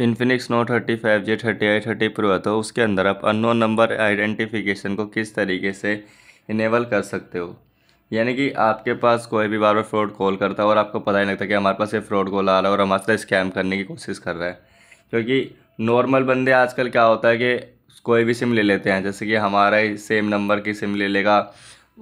Infinix note thirty five J thirty I thirty pro है तो उसके अंदर आप अनोन नंबर आइडेंटिफिकेशन को किस तरीके से इनेबल कर सकते हो यानी कि आपके पास कोई भी बार बार फ्रॉड कॉल करता है और आपको पता ही नहीं लगता कि हमारे पास ये फ्रॉड कॉल आ रहा है और हमारे साथ स्कैम करने की कोशिश कर रहा है क्योंकि नॉर्मल बंदे आजकल क्या होता है कि कोई भी सिम ले लेते हैं जैसे कि हमारा ही सेम नंबर की सिम ले लेगा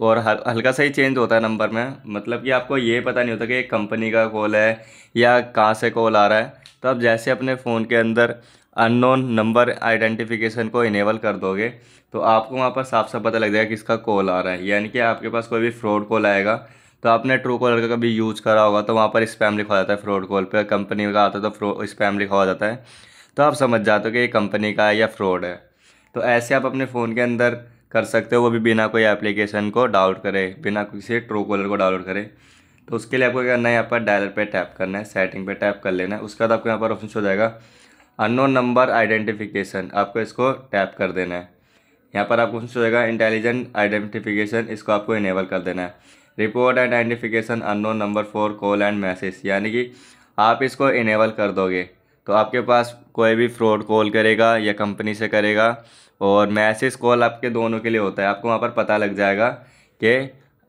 और हल्का सा ही चेंज होता है नंबर में मतलब कि आपको ये पता नहीं होता कि एक कंपनी का कॉल है या कहाँ से कॉल आ रहा है तो आप जैसे अपने फ़ोन के अंदर अननोन नंबर आइडेंटिफिकेशन को इनेबल कर दोगे तो आपको वहाँ पर साफ साफ पता लग जाएगा किसका कॉल आ रहा है यानी कि आपके पास कोई भी फ्रॉड कॉल आएगा तो आपने ट्रू कॉलर का कभी यूज़ करा होगा तो वहाँ पर स्पैम लिखा जाता है फ्रॉड कॉल पर कंपनी का आता है तो स्पैम लिखा जाता है तो आप समझ जाते हो कि ये कंपनी का है या फ्रॉड है तो ऐसे आप अपने फ़ोन के अंदर कर सकते हो वो भी बिना कोई एप्लीकेशन को डाउनलोड करे बिना किसी ट्रू कॉलर को डाउनलोड करे तो उसके लिए आपको क्या करना है यहाँ पर डायलर पे टैप करना है सेटिंग पे टैप कर लेना है उसके बाद आपको यहाँ पर ऑप्शन हो जाएगा अननोन नंबर आइडेंटिफिकेशन आपको इसको टैप कर देना है यहाँ पर आपको ऑप्शन हो जाएगा इंटेलिजेंट आइडेंटिफिकेशन इसको आपको इनेबल कर देना है report and identification unknown number for call and message यानी कि आप इसको इनेबल कर दोगे तो आपके पास कोई भी फ्रॉड कॉल करेगा या कंपनी से करेगा और मैसेज कॉल आपके दोनों के लिए होता है आपको वहाँ पर पता लग जाएगा कि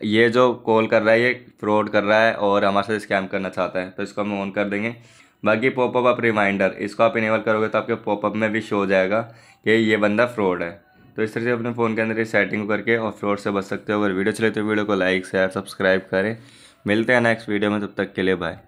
ये जो कॉल कर रहा है ये फ्रॉड कर रहा है और हमारे साथ स्कैम करना चाहता है तो इसको हम ऑन कर देंगे बाकी पॉपअप आप रिमाइंडर इसको आप इनेबल करोगे तो आपके पॉपअप में भी शो हो जाएगा कि ये बंदा फ्रॉड है तो इस तरह से अपने फ़ोन के अंदर ये सेटिंग करके और फ्रॉड से बच सकते हो अगर वीडियो चले तो वीडियो को लाइक शेयर सब्सक्राइब करें मिलते हैं नेक्स्ट वीडियो में तब तक के लिए बाय